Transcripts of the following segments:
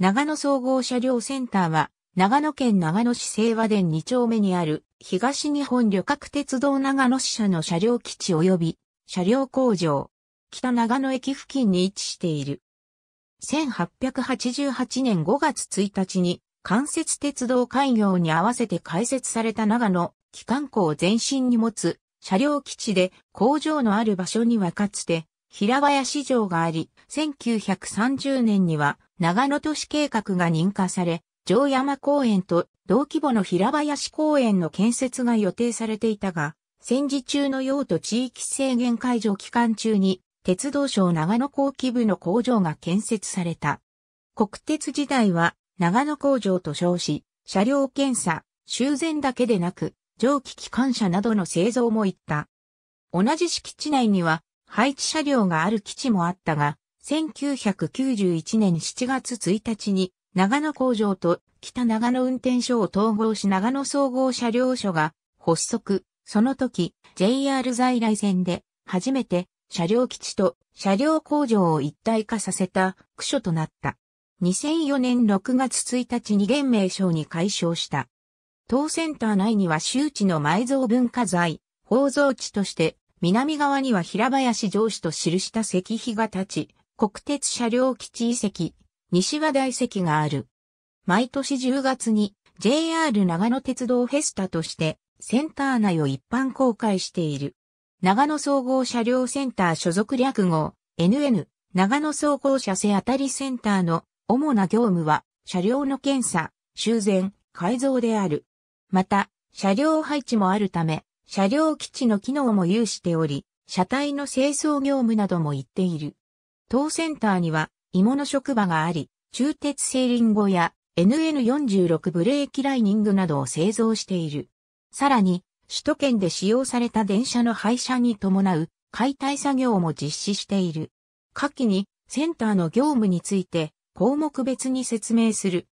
長野総合車両センターは、長野県長野市清和殿2丁目にある、東日本旅客鉄道長野支社の車両基地及び、車両工場、北長野駅付近に位置している。1888年5月1日に、関節鉄道開業に合わせて開設された長野、機関庫を前身に持つ、車両基地で工場のある場所にはかつて、平林城があり、1930年には長野都市計画が認可され、城山公園と同規模の平林公園の建設が予定されていたが、戦時中の用途地域制限解除期間中に、鉄道省長野工機部の工場が建設された。国鉄時代は長野工場と称し、車両検査、修繕だけでなく、蒸気機関車などの製造も行った。同じ敷地内には、配置車両がある基地もあったが、1991年7月1日に長野工場と北長野運転所を統合し長野総合車両所が発足。その時、JR 在来線で初めて車両基地と車両工場を一体化させた区所となった。2004年6月1日に現名称に解消した。当センター内には周知の埋蔵文化財、宝蔵地として南側には平林城主と記した石碑が立ち、国鉄車両基地遺跡、西和大石がある。毎年10月に JR 長野鉄道フェスタとしてセンター内を一般公開している。長野総合車両センター所属略号 NN 長野総合車線あたりセンターの主な業務は車両の検査、修繕、改造である。また、車両配置もあるため、車両基地の機能も有しており、車体の清掃業務なども行っている。当センターには、芋の職場があり、中鉄セーリンゴや NN46 ブレーキライニングなどを製造している。さらに、首都圏で使用された電車の廃車に伴う解体作業も実施している。下記にセンターの業務について項目別に説明する。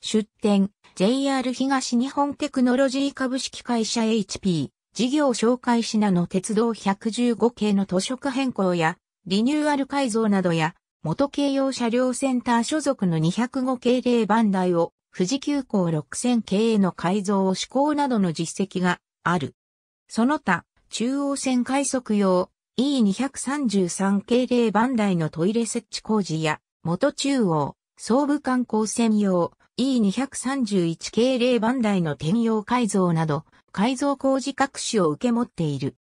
出展 JR 東日本テクノロジー株式会社 HP 事業紹介しなの鉄道115系の図色変更や、リニューアル改造などや、元京用車両センター所属の205系例番台を、富士急行6000系への改造を施行などの実績がある。その他、中央線快速用 E233 系例番台のトイレ設置工事や、元中央、総武観光専用 E231 系例番台の転用改造など、改造工事各種を受け持っている。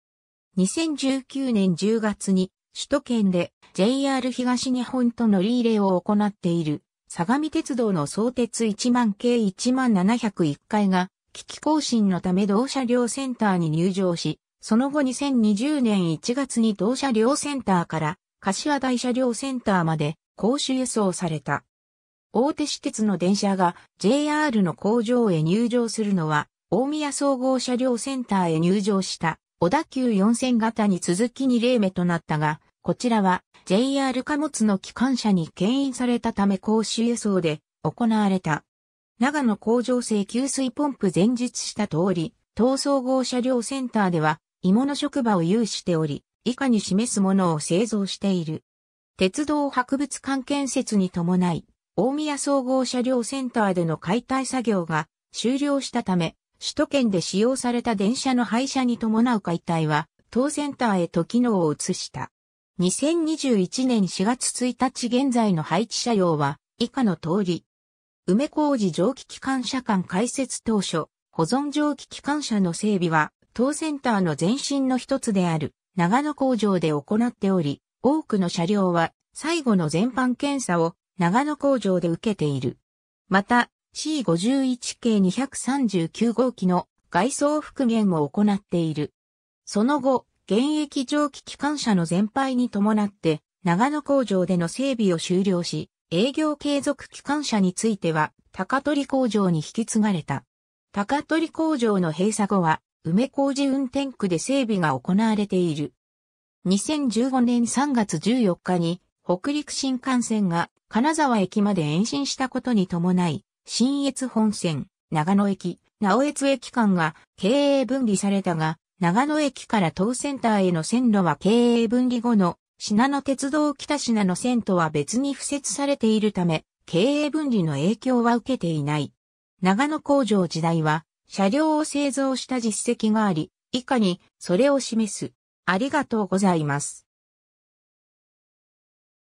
2019年10月に首都圏で JR 東日本と乗り入れを行っている相模鉄道の相鉄1万計1万701回が危機更新のため同車両センターに入場し、その後2020年1月に同車両センターから柏台車両センターまで公衆輸送された。大手私鉄の電車が JR の工場へ入場するのは大宮総合車両センターへ入場した小田急4000型に続き2例目となったが、こちらは JR 貨物の機関車に牽引されたため公衆輸送で行われた。長野工場製給水ポンプ前述した通り、東総合車両センターでは芋の職場を有しており、以下に示すものを製造している。鉄道博物館建設に伴い、大宮総合車両センターでの解体作業が終了したため、首都圏で使用された電車の廃車に伴う解体は、当センターへと機能を移した。2021年4月1日現在の配置車両は、以下の通り。梅小路蒸気機関車間開設当初、保存蒸気機関車の整備は、当センターの前身の一つである、長野工場で行っており、多くの車両は、最後の全般検査を、長野工場で受けている。また、C51 系239号機の外装復元を行っている。その後、現役蒸気機関車の全廃に伴って、長野工場での整備を終了し、営業継続機関車については、高取工場に引き継がれた。高取工場の閉鎖後は、梅工事運転区で整備が行われている。2015年3月14日に、北陸新幹線が金沢駅まで延伸したことに伴い、新越本線、長野駅、直越駅間が経営分離されたが、長野駅から東センターへの線路は経営分離後の品野鉄道北品の線とは別に付設されているため、経営分離の影響は受けていない。長野工場時代は、車両を製造した実績があり、以下にそれを示す。ありがとうございます。